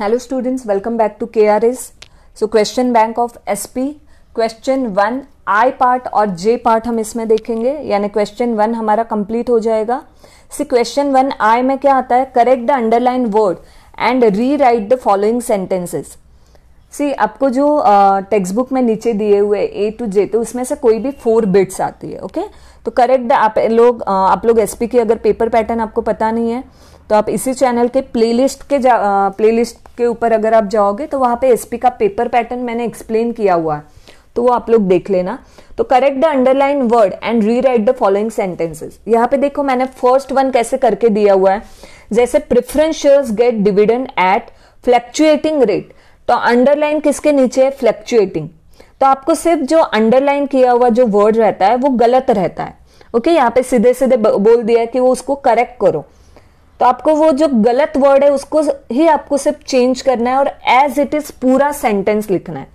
hello students welcome back to krs so question bank of sp question one I part और J part हम इसमें देखेंगे यानी question one हमारा complete हो जाएगा सी क्वेश्चन वन आई में क्या आता है correct the underline word and rewrite the following sentences see आपको जो टेक्स्ट बुक में नीचे दिए हुए ए टू जे तो उसमें से कोई भी फोर बिट्स आती है ओके okay? तो करेक्ट आप लोग आप लोग एसपी की अगर पेपर पैटर्न आपको पता नहीं है तो आप इसी चैनल के प्लेलिस्ट के प्लेलिस्ट के ऊपर अगर आप जाओगे तो वहां पे एसपी का पेपर पैटर्न मैंने एक्सप्लेन किया हुआ है तो वो आप लोग देख लेना तो correct the underline word and rewrite the following sentences यहाँ पे देखो मैंने फर्स्ट वन कैसे करके दिया हुआ है जैसे preference shares get dividend at fluctuating rate तो अंडरलाइन किसके नीचे है फ्लैक्चुएटिंग तो आपको सिर्फ जो अंडरलाइन किया हुआ जो वर्ड रहता है वो गलत रहता है ओके okay? यहाँ पे सीधे सीधे बोल दिया कि वो उसको करेक्ट करो तो आपको वो जो गलत वर्ड है उसको ही आपको सिर्फ चेंज करना है और एज इट इज पूरा सेंटेंस लिखना है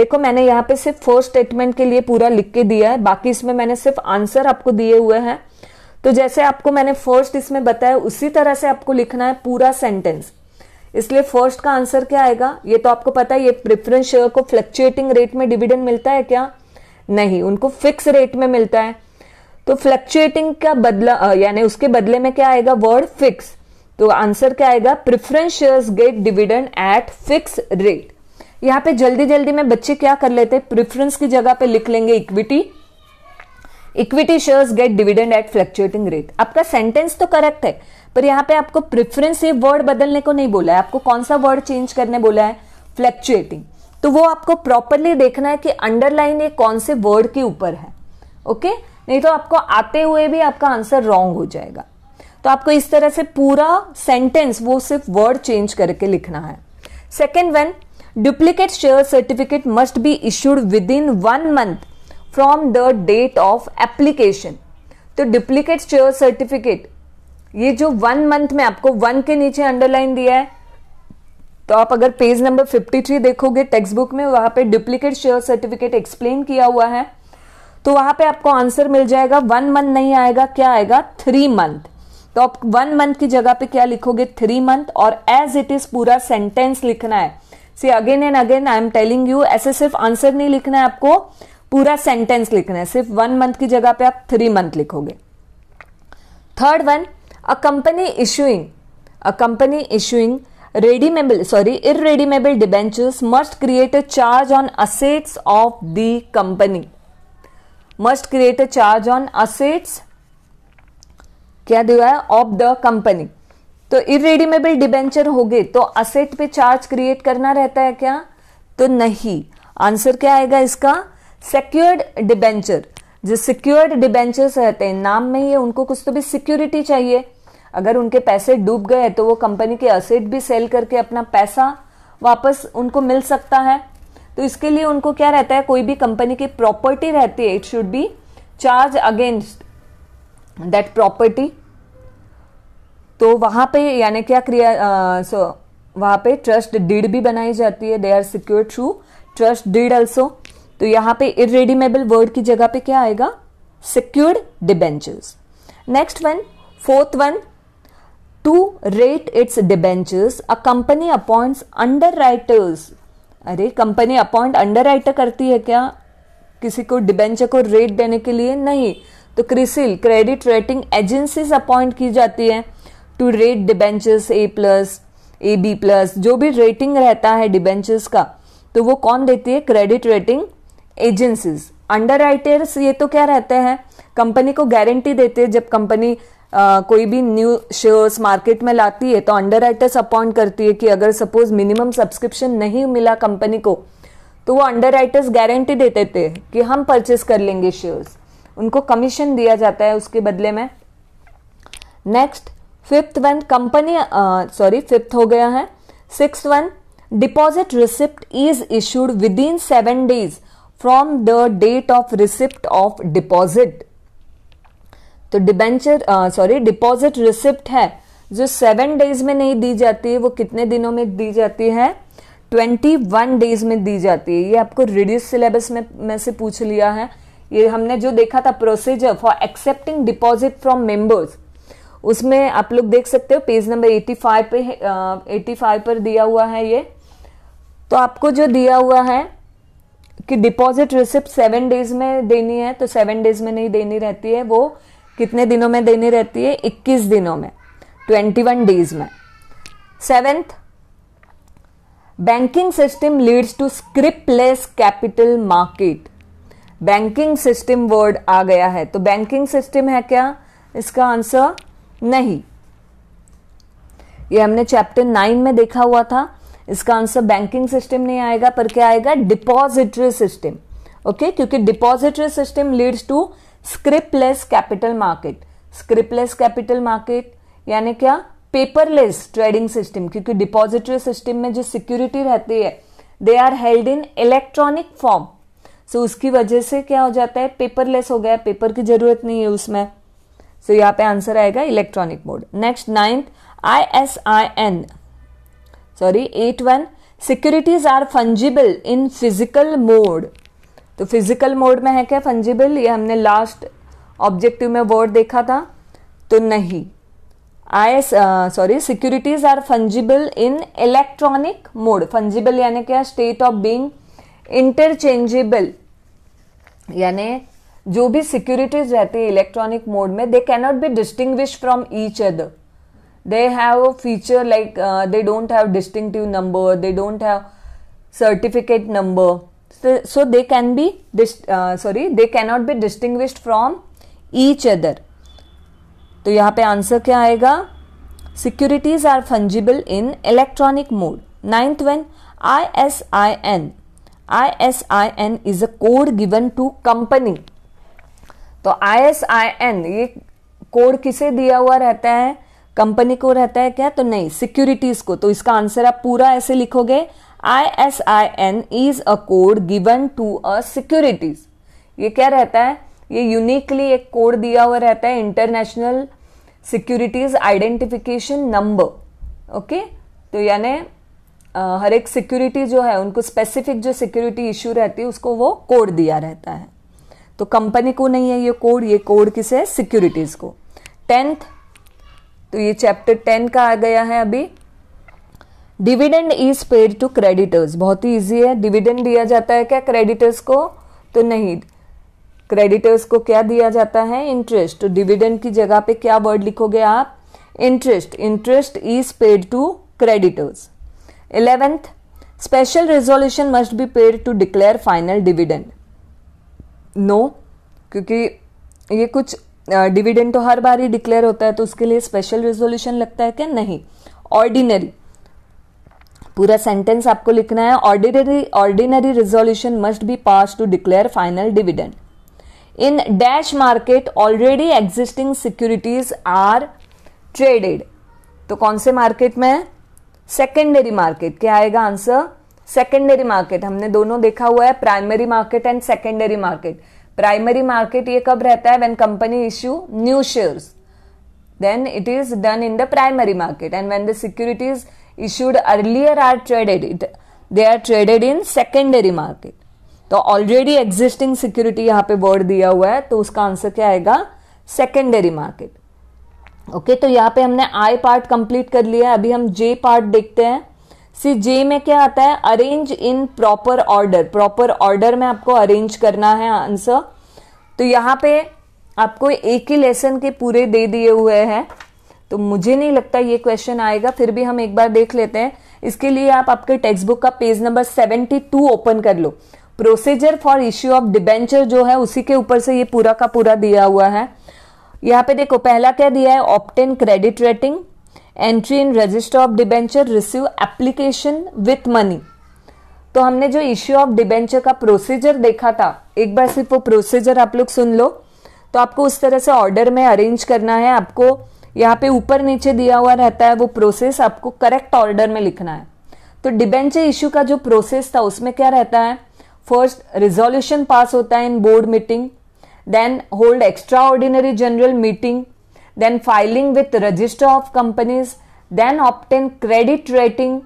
देखो मैंने यहाँ पे सिर्फ फर्स्ट स्टेटमेंट के लिए पूरा लिख के दिया है बाकी इसमें मैंने सिर्फ आंसर आपको दिए हुए हैं तो जैसे आपको मैंने फर्स्ट इसमें बताया उसी तरह से आपको लिखना है पूरा सेंटेंस इसलिए फर्स्ट का आंसर क्या आएगा ये तो आपको पता है ये प्रिफरेंस शेयर को फ्लक्चुएटिंग रेट में डिविडेंड मिलता है क्या नहीं उनको फिक्स रेट में मिलता है तो फ्लक्चुएटिंग का बदला यानी उसके बदले में क्या आएगा वर्ड फिक्स तो आंसर क्या आएगा preference shares get dividend at fix rate यहाँ पे जल्दी जल्दी में बच्चे क्या कर लेते हैं प्रिफरेंस की जगह पे लिख लेंगे equity equity shares get dividend at fluctuating rate आपका सेंटेंस तो करेक्ट है पर यहाँ पे आपको प्रिफरेंस ये वर्ड बदलने को नहीं बोला है आपको कौन सा वर्ड चेंज करने बोला है फ्लक्चुएटिंग तो वो आपको प्रॉपरली देखना है कि अंडरलाइन ये कौन से वर्ड के ऊपर है ओके okay? नहीं तो आपको आते हुए भी आपका आंसर रॉन्ग हो जाएगा तो आपको इस तरह से पूरा सेंटेंस वो सिर्फ वर्ड चेंज करके लिखना है second one duplicate share certificate must be issued within one month from the date of application तो डुप्लीकेट शेयर सर्टिफिकेट ये जो वन मंथ में आपको वन के नीचे अंडरलाइन दिया है तो आप अगर पेज नंबर 53 देखोगे टेक्स्ट बुक में वहां पे डुप्लीकेट शेयर सर्टिफिकेट एक्सप्लेन किया हुआ है तो वहां पे आपको आंसर मिल जाएगा वन मंथ नहीं आएगा क्या आएगा थ्री मंथ तो आप वन मंथ की जगह पे क्या लिखोगे थ्री मंथ और एज इट इज पूरा सेंटेंस लिखना है see again and again I am telling you ऐसे सिर्फ आंसर नहीं लिखना है आपको पूरा सेंटेंस लिखना है सिर्फ वन मंथ की जगह पे आप थ्री मंथ लिखोगे third one a company issuing a company issuing redeemable sorry irredeemable debentures must create a charge on assets of the company must create a charge on assets क्या दिया है of the company तो irredeemable debenture हो गए तो asset पे charge create करना रहता है क्या तो नहीं आंसर क्या आएगा इसका सिक्योर्ड डिबेंचर जो सिक्योर्ड डिबेंचर्स रहते हैं नाम में ही उनको कुछ तो भी सिक्योरिटी चाहिए अगर उनके पैसे डूब गए तो वो कंपनी के असेट भी सेल करके अपना पैसा वापस उनको मिल सकता है तो इसके लिए उनको क्या रहता है कोई भी कंपनी की प्रॉपर्टी रहती है it should be charge against that property तो वहां पे यानी क्या क्रिया सो so, पे ट्रस्ट डीड भी बनाई जाती है they are secure through trust deed also तो यहां पे इरेडिमेबल वर्ड की जगह पे क्या आएगा secured debentures next one fourth one to rate its debentures a company appoints underwriters अरे कंपनी अपॉइंट अंडर करती है क्या किसी को डिबेंचर को रेट देने के लिए नहीं तो CRISIL credit rating agencies appoint की जाती है to rate debentures A plus A B plus जो भी रेटिंग रहता है डिबेंचर्स का तो वो कौन देती है क्रेडिट रेटिंग एजेंसीज अंडर ये तो क्या रहते हैं कंपनी को गारंटी देते हैं जब कंपनी कोई भी न्यू शेयर्स मार्केट में लाती है तो अंडर राइटर्स अपॉइंट करती है कि अगर सपोज मिनिमम सब्सक्रिप्शन नहीं मिला कंपनी को तो वो अंडर राइटर्स गारंटी देते थे कि हम परचेस कर लेंगे शेयर्स उनको कमीशन दिया जाता है उसके बदले में next fifth one company sorry fifth हो गया है six one deposit receipt is issued within seven days from the date of receipt of deposit तो डिबेंचर सॉरी डिपॉजिट रिसिप्ट है जो सेवन डेज में नहीं दी जाती है वो कितने दिनों में दी जाती है ट्वेंटी वन डेज में दी जाती है ये आपको रिड्यूस सिलेबस में में से पूछ लिया है ये हमने जो देखा था procedure for accepting deposit from members उसमें आप लोग देख सकते हो पेज नंबर 85 पे एटी फाइव uh, पर दिया हुआ है ये तो आपको जो दिया हुआ है कि डिपॉजिट रिसिप्ट सेवन डेज में देनी है तो सेवन डेज में नहीं देनी रहती है वो कितने दिनों में देनी रहती है इक्कीस दिनों में ट्वेंटी वन डेज में seventh banking system leads to scriptless capital market banking system word आ गया है तो बैंकिंग सिस्टम है क्या इसका आंसर नहीं ये हमने चैप्टर नाइन में देखा हुआ था इसका आंसर बैंकिंग सिस्टम नहीं आएगा पर क्या आएगा डिपॉजिटरी सिस्टम ओके क्योंकि depository system leads to scriptless capital market scriptless capital market यानी क्या पेपरलेस ट्रेडिंग सिस्टम क्योंकि डिपॉजिटरी सिस्टम में जो सिक्योरिटी रहती है they are held in electronic form so उसकी वजह से क्या हो जाता है पेपरलेस हो गया पेपर की जरूरत नहीं है उसमें सो so, यहाँ पे आंसर आएगा electronic mode next ninth I S I N sorry eight one securities are fungible in physical mode तो फिजिकल मोड में है क्या फंजिबल ये हमने लास्ट ऑब्जेक्टिव में वर्ड देखा था तो नहीं I sorry securities are fungible in electronic mode fungible यानी क्या स्टेट ऑफ बींग इंटरचेंजेबल यानी जो भी सिक्योरिटीज रहती है इलेक्ट्रॉनिक मोड में they cannot be distinguish from each other they have feature like they don't have distinctive number they don't have certificate number so they can be be dis, uh, be they from each other तो यहां पे answer क्या आएगा securities are fungible in electronic mode ninth one I S I N I S I N is a code given to company तो I S I N ये code किसे दिया हुआ रहता है कंपनी को रहता है क्या तो नहीं सिक्योरिटीज को तो इसका आंसर आप पूरा ऐसे लिखोगे ISIN is a code given to a securities. ये क्या रहता है ये यूनिकली एक कोड दिया हुआ रहता है international securities identification number okay तो यानी हर एक सिक्योरिटी जो है उनको स्पेसिफिक जो सिक्योरिटी इश्यू रहती है उसको वो कोड दिया रहता है तो कंपनी को नहीं है ये कोड ये कोड किसे है सिक्योरिटीज़ को टेंथ तो ये चैप्टर टेन का आ गया है अभी dividend is paid to creditors बहुत ही ईजी है डिविडेंड दिया जाता है क्या क्रेडिटर्स को तो नहीं क्रेडिटर्स को क्या दिया जाता है इंटरेस्ट तो डिविडेंड की जगह पे क्या वर्ड लिखोगे आप interest interest is paid to creditors eleventh special resolution must be paid to declare final dividend no क्योंकि ये कुछ डिविडेंड uh, तो हर बार ही डिक्लेयर होता है तो उसके लिए स्पेशल रेजोल्यूशन लगता है क्या नहीं ऑर्डिनरी पूरा सेंटेंस आपको लिखना है ordinary ordinary resolution must be pass to declare final dividend in dash market already existing securities are traded तो कौन से मार्केट में है सेकेंडरी मार्केट क्या आएगा आंसर सेकेंडरी मार्केट हमने दोनों देखा हुआ है primary market and secondary market primary market ये कब रहता है when company issue new share then it is done in the primary market and when the securities issued earlier are traded it they are traded in secondary market तो already existing security यहाँ पे board दिया हुआ है तो उसका answer क्या आएगा सेकेंडरी मार्केट ओके तो यहाँ पे हमने आई पार्ट कंप्लीट कर लिया है अभी हम जे पार्ट देखते हैं सी जे में क्या आता है arrange in proper order proper order में आपको अरेंज करना है आंसर तो यहाँ पे आपको एक ही लेसन के पूरे दे दिए हुए हैं तो मुझे नहीं लगता ये क्वेश्चन आएगा फिर भी हम एक बार देख लेते हैं इसके लिए आप आपके टेक्स्ट बुक का पेज नंबर 72 ओपन कर लो procedure for issue of debenture जो है उसी के ऊपर से ये पूरा का पूरा दिया हुआ है यहाँ पे देखो पहला क्या दिया है obtain credit rating entry in register of debenture receive application with money तो हमने जो इश्यू ऑफ डिबेंचर का प्रोसीजर देखा था एक बार सिर्फ वो प्रोसीजर आप लोग सुन लो तो आपको उस तरह से ऑर्डर में अरेंज करना है आपको यहाँ पे ऊपर नीचे दिया हुआ रहता है वो प्रोसेस आपको करेक्ट ऑर्डर में लिखना है तो डिबेंचर इशू का जो प्रोसेस था उसमें क्या रहता है फर्स्ट रिजोल्यूशन पास होता है in board meeting then hold extraordinary general meeting then filing with register of companies then obtain credit rating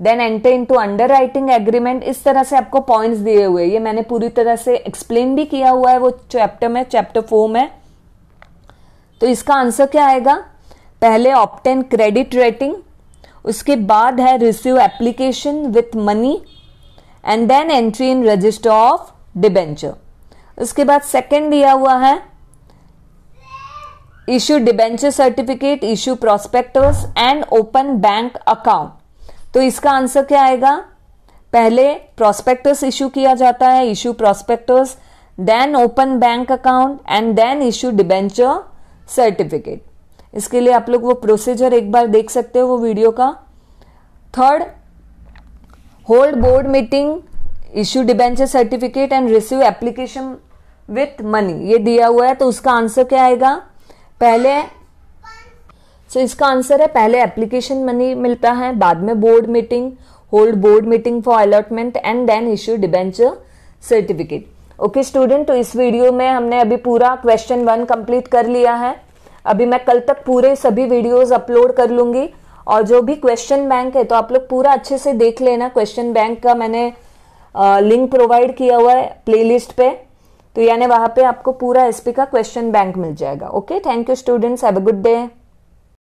then enter into underwriting agreement इस तरह से आपको पॉइंट्स दिए हुए ये मैंने पूरी तरह से एक्सप्लेन भी किया हुआ है वो चैप्टर में चैप्टर फोर में तो इसका आंसर क्या आएगा पहले ऑप्टेन क्रेडिट रेटिंग उसके बाद है receive application with money and then entry in register of debenture उसके बाद सेकेंड दिया हुआ है issue debenture certificate issue prospectus and open bank account तो इसका आंसर क्या आएगा पहले प्रोस्पेक्टस इश्यू किया जाता है issue prospectus then open bank account and then issue debenture certificate इसके लिए आप लोग वो प्रोसीजर एक बार देख सकते हो वो वीडियो का third hold board meeting issue debenture certificate and receive application with money ये दिया हुआ है तो उसका आंसर क्या आएगा पहले सो so इसका आंसर है पहले एप्लीकेशन मनी मिलता है बाद में board meeting hold board meeting for allotment and then issue debenture certificate okay student तो इस वीडियो में हमने अभी पूरा क्वेश्चन वन कंप्लीट कर लिया है अभी मैं कल तक पूरे सभी वीडियोस अपलोड कर लूंगी और जो भी क्वेश्चन बैंक है तो आप लोग पूरा अच्छे से देख लेना क्वेश्चन बैंक का मैंने आ, लिंक प्रोवाइड किया हुआ है प्लेलिस्ट पे तो यानी वहां पे आपको पूरा एसपी का क्वेश्चन बैंक मिल जाएगा okay thank you students have a good day